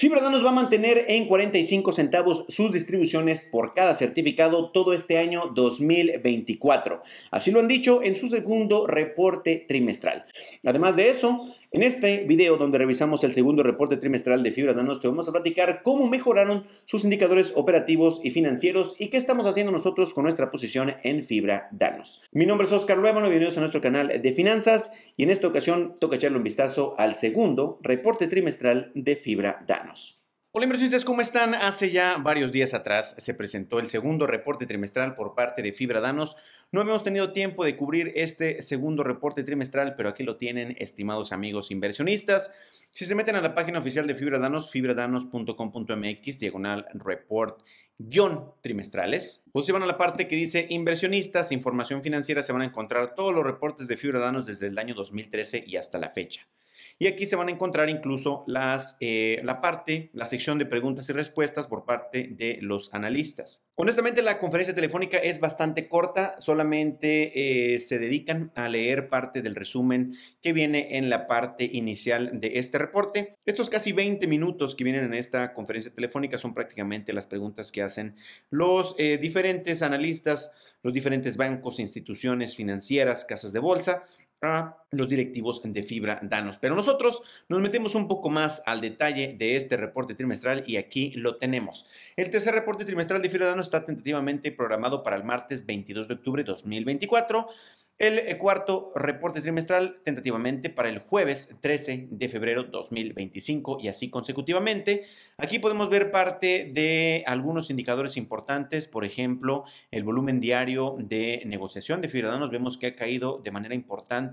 Fibra nos va a mantener en 45 centavos sus distribuciones por cada certificado todo este año 2024. Así lo han dicho en su segundo reporte trimestral. Además de eso, en este video donde revisamos el segundo reporte trimestral de Fibra Danos, te vamos a platicar cómo mejoraron sus indicadores operativos y financieros y qué estamos haciendo nosotros con nuestra posición en Fibra Danos. Mi nombre es Oscar Luevano, bienvenidos a nuestro canal de finanzas y en esta ocasión toca echarle un vistazo al segundo reporte trimestral de Fibra Danos. Hola inversionistas, ¿cómo están? Hace ya varios días atrás se presentó el segundo reporte trimestral por parte de Fibra Danos no hemos tenido tiempo de cubrir este segundo reporte trimestral, pero aquí lo tienen, estimados amigos inversionistas. Si se meten a la página oficial de Fibra Danos, fibradanos.com.mx, diagonal report trimestrales. Pues si van a la parte que dice inversionistas, información financiera, se van a encontrar todos los reportes de Fibra Danos desde el año 2013 y hasta la fecha. Y aquí se van a encontrar incluso las, eh, la parte, la sección de preguntas y respuestas por parte de los analistas. Honestamente, la conferencia telefónica es bastante corta, solamente eh, se dedican a leer parte del resumen que viene en la parte inicial de este reporte. Estos casi 20 minutos que vienen en esta conferencia telefónica son prácticamente las preguntas que hacen los eh, diferentes analistas los diferentes bancos, instituciones financieras, casas de bolsa, a los directivos de Fibra Danos. Pero nosotros nos metemos un poco más al detalle de este reporte trimestral y aquí lo tenemos. El tercer reporte trimestral de Fibra Danos está tentativamente programado para el martes 22 de octubre 2024. El eh, cuarto reporte trimestral tentativamente para el jueves 13 de febrero 2025 y así consecutivamente. Aquí podemos ver parte de algunos indicadores importantes, por ejemplo, el volumen diario de negociación de Fibra Danos. Vemos que ha caído de manera importante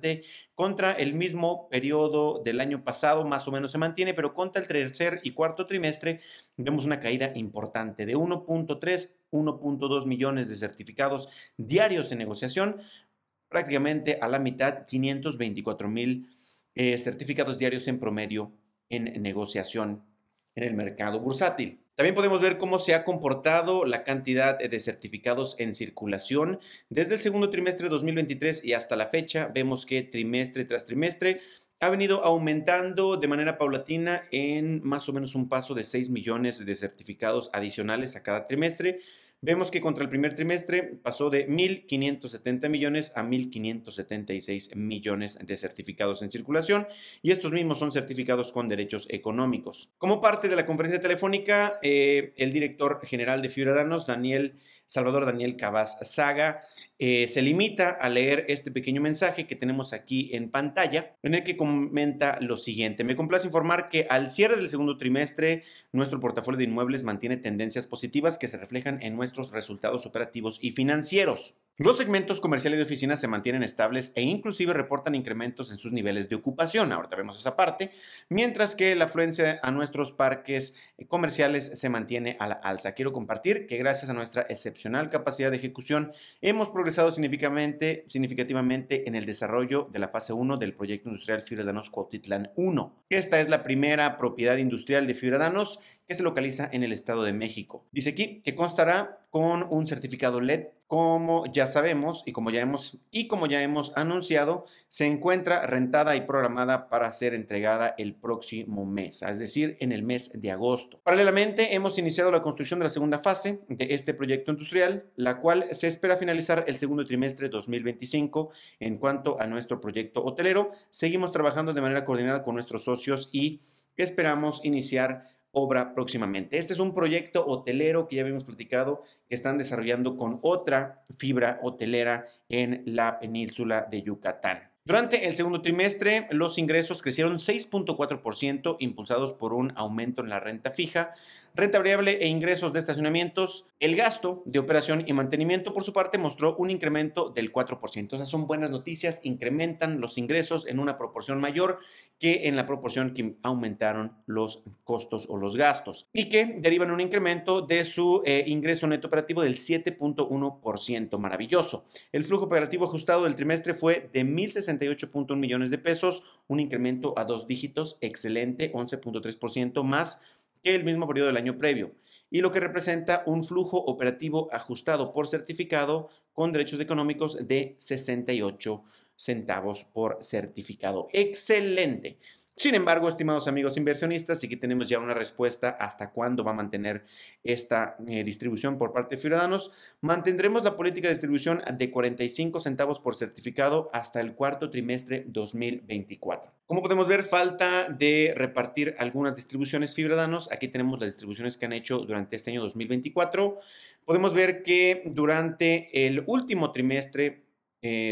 contra el mismo periodo del año pasado, más o menos se mantiene, pero contra el tercer y cuarto trimestre vemos una caída importante de 1.3, 1.2 millones de certificados diarios en negociación, prácticamente a la mitad, 524 mil eh, certificados diarios en promedio en negociación en el mercado bursátil. También podemos ver cómo se ha comportado la cantidad de certificados en circulación. Desde el segundo trimestre de 2023 y hasta la fecha, vemos que trimestre tras trimestre ha venido aumentando de manera paulatina en más o menos un paso de 6 millones de certificados adicionales a cada trimestre. Vemos que contra el primer trimestre pasó de 1.570 millones a 1.576 millones de certificados en circulación y estos mismos son certificados con derechos económicos. Como parte de la conferencia telefónica, eh, el director general de Ciudadanos, Daniel Salvador Daniel Cabaz Saga, eh, se limita a leer este pequeño mensaje que tenemos aquí en pantalla, en el que comenta lo siguiente. Me complace informar que al cierre del segundo trimestre, nuestro portafolio de inmuebles mantiene tendencias positivas que se reflejan en nuestros resultados operativos y financieros. Los segmentos comerciales de oficinas se mantienen estables e inclusive reportan incrementos en sus niveles de ocupación, ahorita vemos esa parte, mientras que la afluencia a nuestros parques eh, comerciales se mantiene a la alza. Quiero compartir que gracias a nuestra excepcional capacidad de ejecución hemos progresado significativamente, significativamente en el desarrollo de la fase 1 del proyecto industrial Ciudadanos Cuautitlán 1. Esta es la primera propiedad industrial de Ciudadanos que se localiza en el Estado de México. Dice aquí que constará con un certificado LED como ya sabemos y como ya hemos y como ya hemos anunciado, se encuentra rentada y programada para ser entregada el próximo mes, es decir, en el mes de agosto. Paralelamente, hemos iniciado la construcción de la segunda fase de este proyecto industrial, la cual se espera finalizar el segundo trimestre de 2025. En cuanto a nuestro proyecto hotelero, seguimos trabajando de manera coordinada con nuestros socios y esperamos iniciar obra próximamente. Este es un proyecto hotelero que ya habíamos platicado que están desarrollando con otra fibra hotelera en la península de Yucatán. Durante el segundo trimestre, los ingresos crecieron 6.4%, impulsados por un aumento en la renta fija, renta variable e ingresos de estacionamientos. El gasto de operación y mantenimiento, por su parte, mostró un incremento del 4%. O Esas son buenas noticias, incrementan los ingresos en una proporción mayor que en la proporción que aumentaron los costos o los gastos y que derivan un incremento de su eh, ingreso neto operativo del 7.1%. Maravilloso. El flujo operativo ajustado del trimestre fue de 1.068.1 millones de pesos, un incremento a dos dígitos, excelente, 11.3% más el mismo periodo del año previo, y lo que representa un flujo operativo ajustado por certificado con derechos económicos de 68 centavos por certificado. Excelente. Sin embargo, estimados amigos inversionistas, sí que tenemos ya una respuesta hasta cuándo va a mantener esta eh, distribución por parte de Ciudadanos. Mantendremos la política de distribución de 45 centavos por certificado hasta el cuarto trimestre 2024. Como podemos ver, falta de repartir algunas distribuciones Ciudadanos. Aquí tenemos las distribuciones que han hecho durante este año 2024. Podemos ver que durante el último trimestre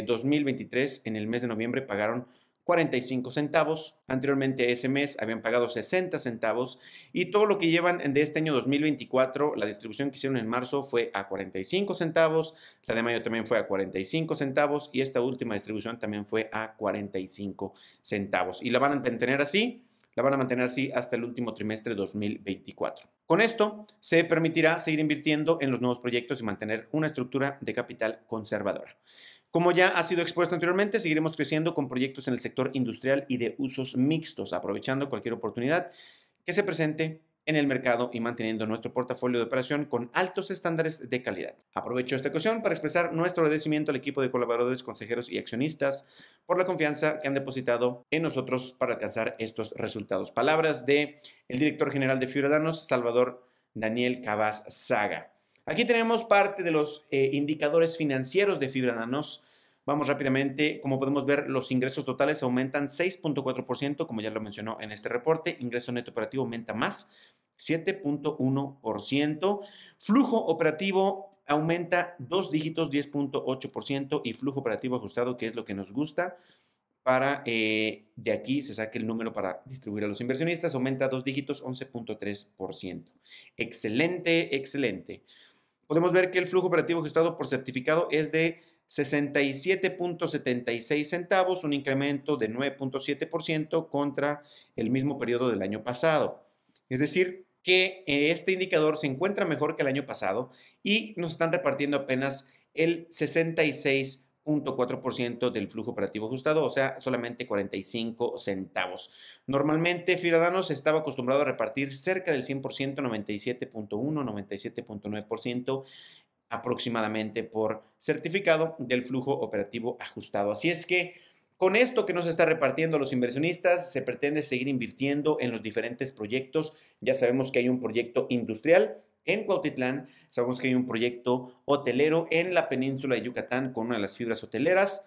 2023, eh, en el mes de noviembre, pagaron 45 centavos. Anteriormente ese mes habían pagado 60 centavos y todo lo que llevan de este año 2024, la distribución que hicieron en marzo fue a 45 centavos, la de mayo también fue a 45 centavos y esta última distribución también fue a 45 centavos. Y la van a mantener así. La van a mantener así hasta el último trimestre de 2024. Con esto se permitirá seguir invirtiendo en los nuevos proyectos y mantener una estructura de capital conservadora. Como ya ha sido expuesto anteriormente, seguiremos creciendo con proyectos en el sector industrial y de usos mixtos, aprovechando cualquier oportunidad que se presente en el mercado y manteniendo nuestro portafolio de operación con altos estándares de calidad. Aprovecho esta ocasión para expresar nuestro agradecimiento al equipo de colaboradores, consejeros y accionistas por la confianza que han depositado en nosotros para alcanzar estos resultados. Palabras de el director general de Ciudadanos, Salvador Daniel Cabas Saga. Aquí tenemos parte de los eh, indicadores financieros de Fibra Nanos. Vamos rápidamente, como podemos ver, los ingresos totales aumentan 6.4%, como ya lo mencionó en este reporte, ingreso neto operativo aumenta más, 7.1%, flujo operativo aumenta dos dígitos, 10.8%, y flujo operativo ajustado, que es lo que nos gusta, para eh, de aquí se saque el número para distribuir a los inversionistas, aumenta dos dígitos, 11.3%. Excelente, excelente podemos ver que el flujo operativo gestado por certificado es de 67.76 centavos, un incremento de 9.7% contra el mismo periodo del año pasado. Es decir, que este indicador se encuentra mejor que el año pasado y nos están repartiendo apenas el 66 0.4% del flujo operativo ajustado, o sea, solamente 45 centavos. Normalmente, Ciudadanos estaba acostumbrado a repartir cerca del 100%, 97.1, 97.9% aproximadamente por certificado del flujo operativo ajustado. Así es que con esto que nos está repartiendo los inversionistas, se pretende seguir invirtiendo en los diferentes proyectos. Ya sabemos que hay un proyecto industrial en Cuautitlán. Sabemos que hay un proyecto hotelero en la península de Yucatán con una de las fibras hoteleras.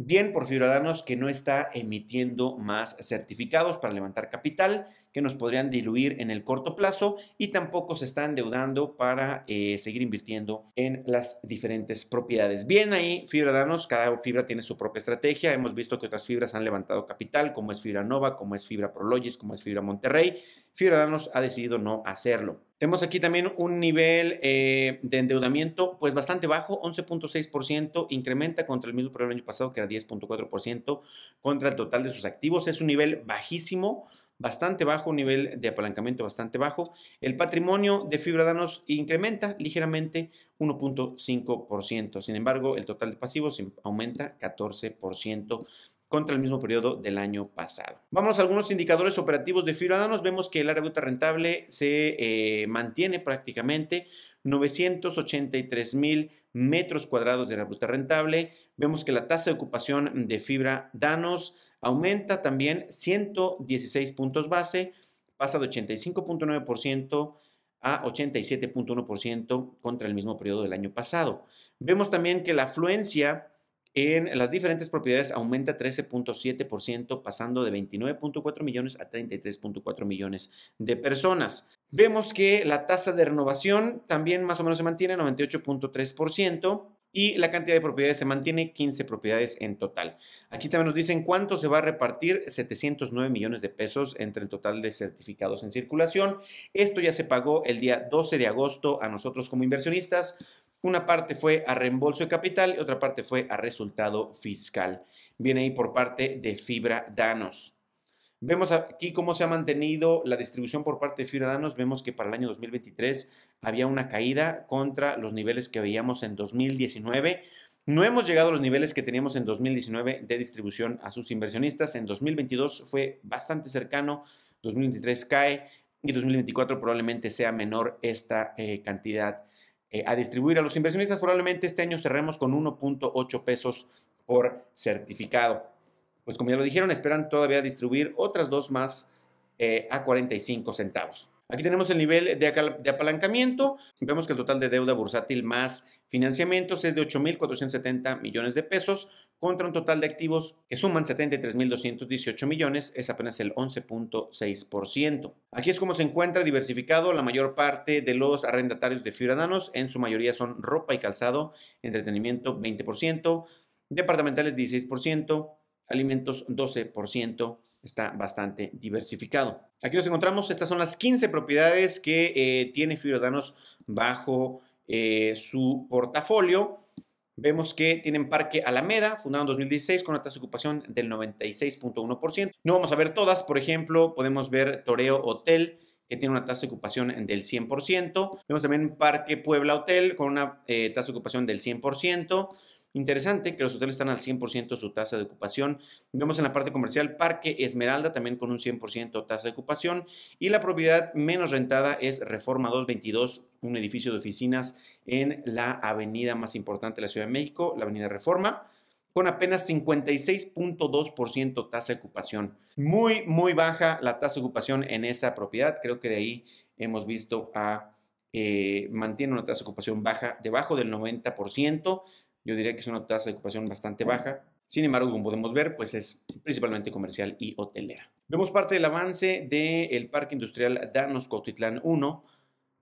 Bien por Ciudadanos que no está emitiendo más certificados para levantar capital que nos podrían diluir en el corto plazo y tampoco se está endeudando para eh, seguir invirtiendo en las diferentes propiedades. Bien ahí, Fibra Danos, cada fibra tiene su propia estrategia. Hemos visto que otras fibras han levantado capital, como es Fibra Nova, como es Fibra Prologis, como es Fibra Monterrey. Fibra Danos ha decidido no hacerlo. Tenemos aquí también un nivel eh, de endeudamiento pues bastante bajo, 11.6%, incrementa contra el mismo problema del año pasado que era 10.4% contra el total de sus activos. Es un nivel bajísimo bastante bajo, un nivel de apalancamiento bastante bajo. El patrimonio de Fibra Danos incrementa ligeramente 1.5%. Sin embargo, el total de pasivos aumenta 14% contra el mismo periodo del año pasado. Vamos a algunos indicadores operativos de Fibra Danos, Vemos que el área bruta rentable se eh, mantiene prácticamente 983 mil metros cuadrados de área bruta rentable. Vemos que la tasa de ocupación de Fibra Danos aumenta también 116 puntos base, pasa de 85.9% a 87.1% contra el mismo periodo del año pasado. Vemos también que la afluencia en las diferentes propiedades aumenta 13.7%, pasando de 29.4 millones a 33.4 millones de personas. Vemos que la tasa de renovación también más o menos se mantiene, 98.3% y la cantidad de propiedades se mantiene 15 propiedades en total. Aquí también nos dicen cuánto se va a repartir 709 millones de pesos entre el total de certificados en circulación. Esto ya se pagó el día 12 de agosto a nosotros como inversionistas. Una parte fue a reembolso de capital y otra parte fue a resultado fiscal. Viene ahí por parte de Fibra Danos. Vemos aquí cómo se ha mantenido la distribución por parte de Ciudadanos. Vemos que para el año 2023 había una caída contra los niveles que veíamos en 2019. No hemos llegado a los niveles que teníamos en 2019 de distribución a sus inversionistas. En 2022 fue bastante cercano, 2023 cae y 2024 probablemente sea menor esta eh, cantidad eh, a distribuir a los inversionistas. Probablemente este año cerremos con 1.8 pesos por certificado pues como ya lo dijeron, esperan todavía distribuir otras dos más eh, a 45 centavos. Aquí tenemos el nivel de, de, apalancamiento. Vemos que el total de deuda bursátil más financiamientos es de 8.470 millones de pesos contra un total de activos que suman 73.218 millones, es apenas el 11.6%. Aquí es como se encuentra diversificado la mayor parte de los arrendatarios de Ciudadanos, en su mayoría son ropa y calzado, entretenimiento 20%, departamentales 16%, alimentos 12%, está bastante diversificado. Aquí nos encontramos, estas son las 15 propiedades que eh, tiene Fibrodanos bajo eh, su portafolio. Vemos que tienen Parque Alameda, fundado en 2016, con una tasa de ocupación del 96.1%. No vamos a ver todas, por ejemplo, podemos ver Toreo Hotel, que tiene una tasa de ocupación del 100%. Vemos también Parque Puebla Hotel, con una eh, tasa de ocupación del 100%. Interesante que los hoteles están al 100% su tasa de ocupación. Vemos en la parte comercial Parque Esmeralda también con un 100% tasa de ocupación. Y la propiedad menos rentada es Reforma 222, un edificio de oficinas en la avenida más importante de la Ciudad de México, la Avenida Reforma con apenas 56.2% tasa de ocupación. Muy, muy baja la tasa de ocupación en esa propiedad. Creo que de ahí hemos visto a... Eh, mantiene una tasa de ocupación baja, debajo del 90% yo diría que es una tasa de ocupación bastante baja. Sin embargo, como podemos ver, pues es principalmente comercial y hotelera. Vemos parte del avance del Parque Industrial Danos Cotitlán 1,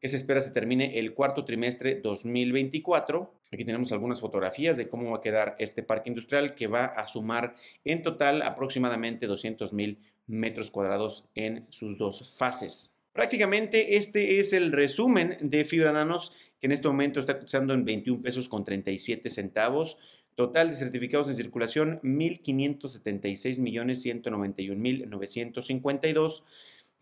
que se espera se termine el cuarto trimestre 2024. Aquí tenemos algunas fotografías de cómo va a quedar este parque industrial que va a sumar en total aproximadamente 200 mil metros cuadrados en sus dos fases. Prácticamente este es el resumen de Fibra Danos, que en este momento está cotizando en 21 pesos con 37 centavos. Total de certificados en circulación, 1.576.191.952.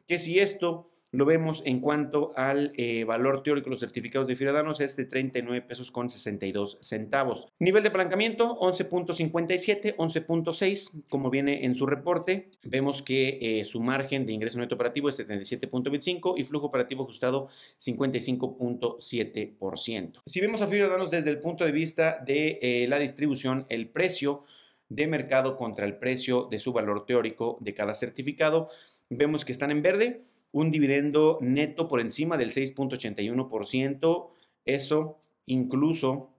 Que si esto lo vemos en cuanto al eh, valor teórico de los certificados de ciudadanos es de 39 pesos con 62 centavos. Nivel de apalancamiento 11.57, 11.6, como viene en su reporte. Vemos que eh, su margen de ingreso neto operativo es 77.25 y flujo operativo ajustado 55.7%. Si vemos a ciudadanos desde el punto de vista de eh, la distribución, el precio de mercado contra el precio de su valor teórico de cada certificado, vemos que están en verde un dividendo neto por encima del 6.81%, eso incluso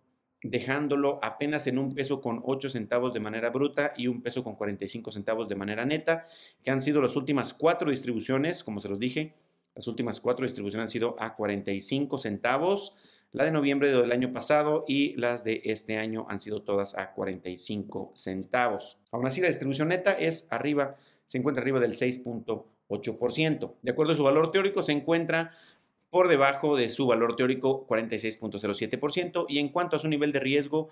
dejándolo apenas en un peso con 8 centavos de manera bruta y un peso con 45 centavos de manera neta, que han sido las últimas cuatro distribuciones, como se los dije, las últimas cuatro distribuciones han sido a 45 centavos, la de noviembre del año pasado y las de este año han sido todas a 45 centavos. Aún así, la distribución neta es arriba, se encuentra arriba del 6.81%, 8%. De acuerdo a su valor teórico, se encuentra por debajo de su valor teórico 46.07% y en cuanto a su nivel de riesgo,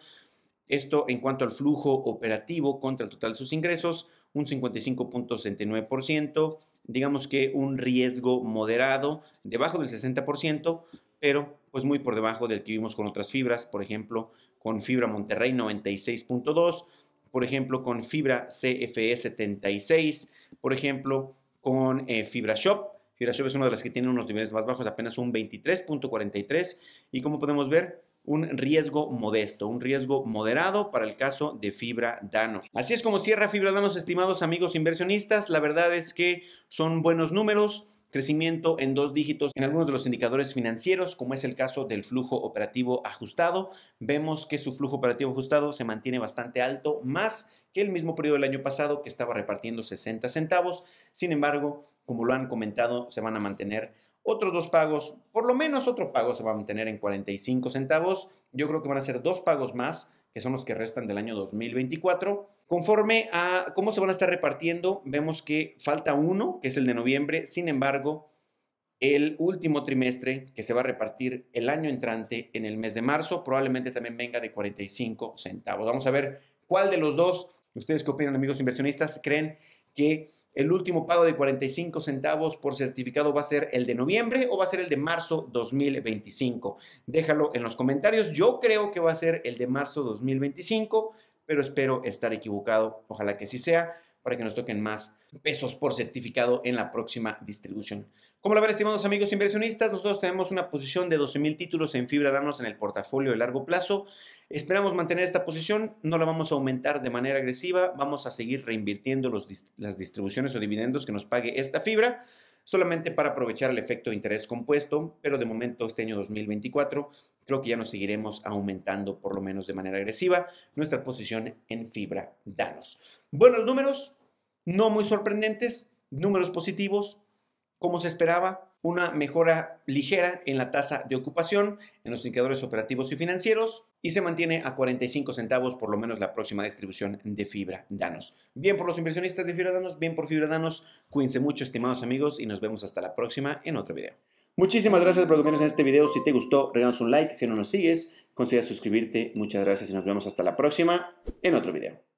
esto en cuanto al flujo operativo contra el total de sus ingresos, un 55.69%, digamos que un riesgo moderado, debajo del 60%, pero pues muy por debajo del que vimos con otras fibras, por ejemplo, con fibra Monterrey 96.2, por ejemplo, con fibra CFE 76, por ejemplo, con eh, FibraShop. FibraShop es una de las que tiene unos niveles más bajos, apenas un 23.43 y como podemos ver, un riesgo modesto, un riesgo moderado para el caso de Fibra Danos. Así es como cierra Fibra Danos, estimados amigos inversionistas. La verdad es que son buenos números crecimiento en dos dígitos en algunos de los indicadores financieros, como es el caso del flujo operativo ajustado. Vemos que su flujo operativo ajustado se mantiene bastante alto, más que el mismo periodo del año pasado que estaba repartiendo 60 centavos. Sin embargo, como lo han comentado, se van a mantener otros dos pagos, por lo menos otro pago se va a mantener en 45 centavos. Yo creo que van a ser dos pagos más, que son los que restan del año 2024 Conforme a cómo se van a estar repartiendo, vemos que falta uno, que es el de noviembre. Sin embargo, el último trimestre que se va a repartir el año entrante en el mes de marzo probablemente también venga de 45 centavos. Vamos a ver cuál de los dos, ustedes qué opinan amigos inversionistas, creen que el último pago de 45 centavos por certificado va a ser el de noviembre o va a ser el de marzo 2025. Déjalo en los comentarios. Yo creo que va a ser el de marzo 2025 pero espero estar equivocado, ojalá que sí sea, para que nos toquen más pesos por certificado en la próxima distribución. Como lo ven, estimados amigos inversionistas, nosotros tenemos una posición de 12.000 títulos en Fibra Danos en el portafolio de largo plazo. Esperamos mantener esta posición, no la vamos a aumentar de manera agresiva, vamos a seguir reinvirtiendo los, las distribuciones o dividendos que nos pague esta fibra solamente para aprovechar el efecto de interés compuesto, pero de momento este año 2024 creo que ya nos seguiremos aumentando por lo menos de manera agresiva nuestra posición en fibra Danos. Buenos números, no muy sorprendentes, números positivos, como se esperaba, una mejora ligera en la tasa de ocupación en los indicadores operativos y financieros y se mantiene a 45 centavos por lo menos la próxima distribución de Fibra Danos. Bien por los inversionistas de Fibra Danos, bien por Fibra Danos. Cuídense mucho, estimados amigos, y nos vemos hasta la próxima en otro video. Muchísimas gracias por vernos en este video. Si te gustó, regalos un like. Si no nos sigues, considera suscribirte. Muchas gracias y nos vemos hasta la próxima en otro video.